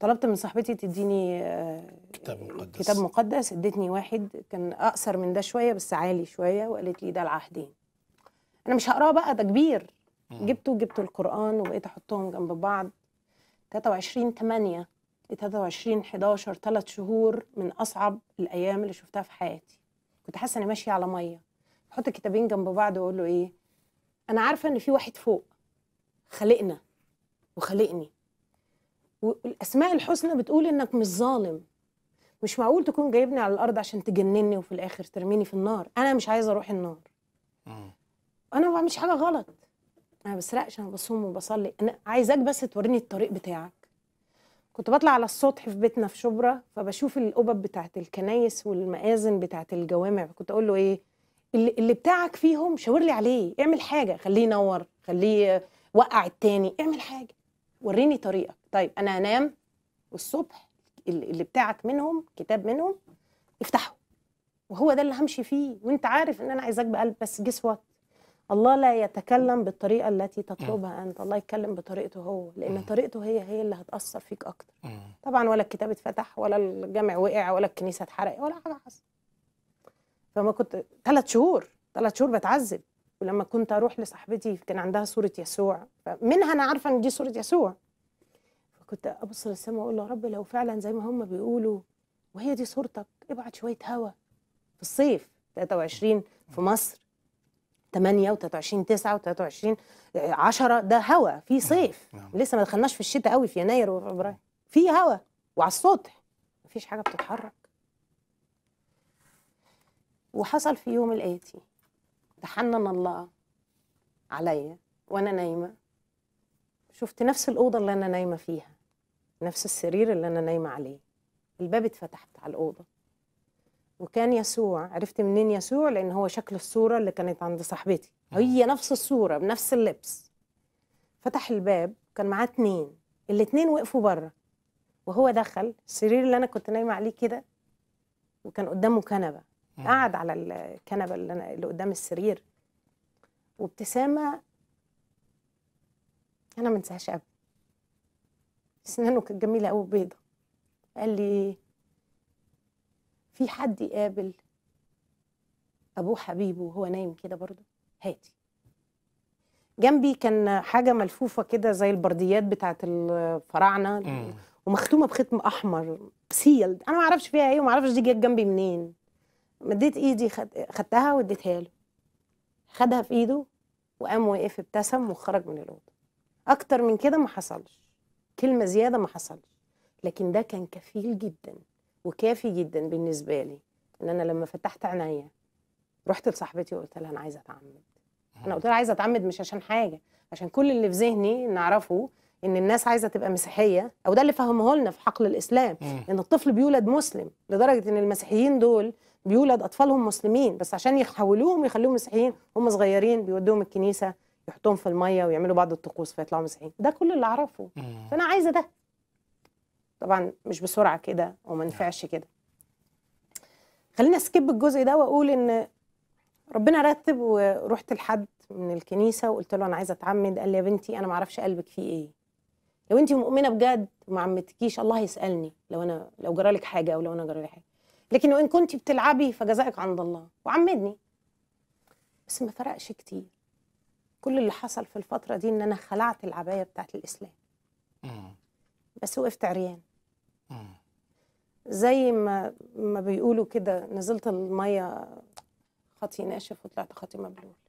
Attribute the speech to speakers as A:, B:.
A: طلبت من صاحبتي تديني آه، كتاب مقدس كتاب مقدس ادتني واحد كان اقصر من ده شويه بس عالي شويه وقالت لي ده العهدين انا مش هقراه بقى ده كبير جبته جبت القران وبقيت احطهم جنب بعض 23 8 ل 23 11 ثلاث شهور من اصعب الايام اللي شفتها في حياتي كنت حاسه اني ماشيه على ميه احط الكتابين جنب بعض واقول له ايه انا عارفه ان في واحد فوق خلقنا وخلقني والاسماء الحسنى بتقول انك مش ظالم مش معقول تكون جايبني على الارض عشان تجنني وفي الاخر ترميني في النار انا مش عايزه اروح النار انا ما بعملش حاجه غلط انا ما بسرقش انا بصوم وبصلي انا عايزاك بس توريني الطريق بتاعك كنت بطلع على السطح في بيتنا في شبرا فبشوف القبب بتاعت الكنايس والمآذن بتاعت الجوامع كنت اقول له ايه اللي, اللي بتاعك فيهم شاور لي عليه اعمل حاجه خليه ينور خليه وقع التاني اعمل حاجه وريني طريقك طيب انا هنام والصبح اللي بتاعك منهم كتاب منهم افتحه وهو ده اللي همشي فيه وانت عارف ان انا عايزاك بقلب بس جس وات الله لا يتكلم بالطريقه التي تطلبها انت الله يتكلم بطريقته هو لان طريقته هي هي اللي هتاثر فيك اكتر طبعا ولا الكتاب اتفتح ولا الجامع وقع ولا الكنيسه اتحرقت ولا حاجه حصلت فما كنت ثلاث شهور ثلاث شهور بتعذب ولما كنت اروح لصاحبتي كان عندها صوره يسوع فمنها انا عارفه ان دي صوره يسوع كنت ابص للسماء واقول يا رب لو فعلا زي ما هم بيقولوا وهي دي صورتك ابعت شويه هوا في الصيف 23 في مصر 8 و23 9 و23 10 ده هوا في نعم، صيف نعم. لسه ما دخلناش في الشتاء قوي في يناير وفبراير في هوا وعلى السطح مفيش حاجه بتتحرك وحصل في يوم الآتي تحنن الله عليا وأنا نايمة شفت نفس الأوضة اللي أنا نايمة فيها نفس السرير اللي أنا نايمة عليه الباب اتفتح بتاع الأوضة وكان يسوع عرفت منين يسوع لأن هو شكل الصورة اللي كانت عند صاحبتي هي نفس الصورة بنفس اللبس فتح الباب كان معاه اتنين الاتنين وقفوا بره وهو دخل السرير اللي أنا كنت نايمة عليه كده وكان قدامه كنبة قعد على الكنبة اللي, أنا اللي قدام السرير وابتسامة أنا ما انساهاش أبدا سنانه كانت جميله قوي بيضه قال لي في حد يقابل ابوه حبيبه وهو نايم كده برضه هاتي جنبي كان حاجه ملفوفه كده زي البرديات بتاعه الفراعنه ومختومه بختم احمر سيلد انا ما اعرفش فيها ايه وما اعرفش دي جت جنبي منين مديت ايدي خدتها واديتها له خدها في ايده وقام واقف ابتسم وخرج من الاوضه اكتر من كده ما حصلش كلمه زياده ما حصلش لكن ده كان كفيل جدا وكافي جدا بالنسبه لي ان انا لما فتحت عينيا رحت لصاحبتي وقلت لها انا عايزه اتعمد انا قلت لها عايزه اتعمد مش عشان حاجه عشان كل اللي في ذهني نعرفه ان الناس عايزه تبقى مسيحيه او ده اللي فهمه لنا في حقل الاسلام ان الطفل بيولد مسلم لدرجه ان المسيحيين دول بيولد اطفالهم مسلمين بس عشان يحولوهم ويخلوهم مسيحيين هم صغيرين بيودوهم الكنيسه يحطهم في الميه ويعملوا بعض الطقوس فيطلعوا مسيحيين ده كل اللي اعرفه فانا عايزه ده طبعا مش بسرعه كده وما ينفعش نعم. كده خلينا اسكيب الجزء ده واقول ان ربنا رتب ورحت لحد من الكنيسه وقلت له انا عايزه اتعمد قال لي يا بنتي انا ما اعرفش قلبك فيه ايه لو انت مؤمنه بجد وما عمتكيش الله يسالني لو انا لو جرالك حاجه او لو انا جرالي حاجه لكن وان كنت بتلعبي فجزائك عند الله وعمدني بس ما فرقش كتير كل اللي حصل في الفترة دي إن أنا خلعت العباية بتاعت الإسلام بس وقفت عريان زي ما ما بيقولوا كده نزلت المية خطي ناشف وطلعت خطي مبلول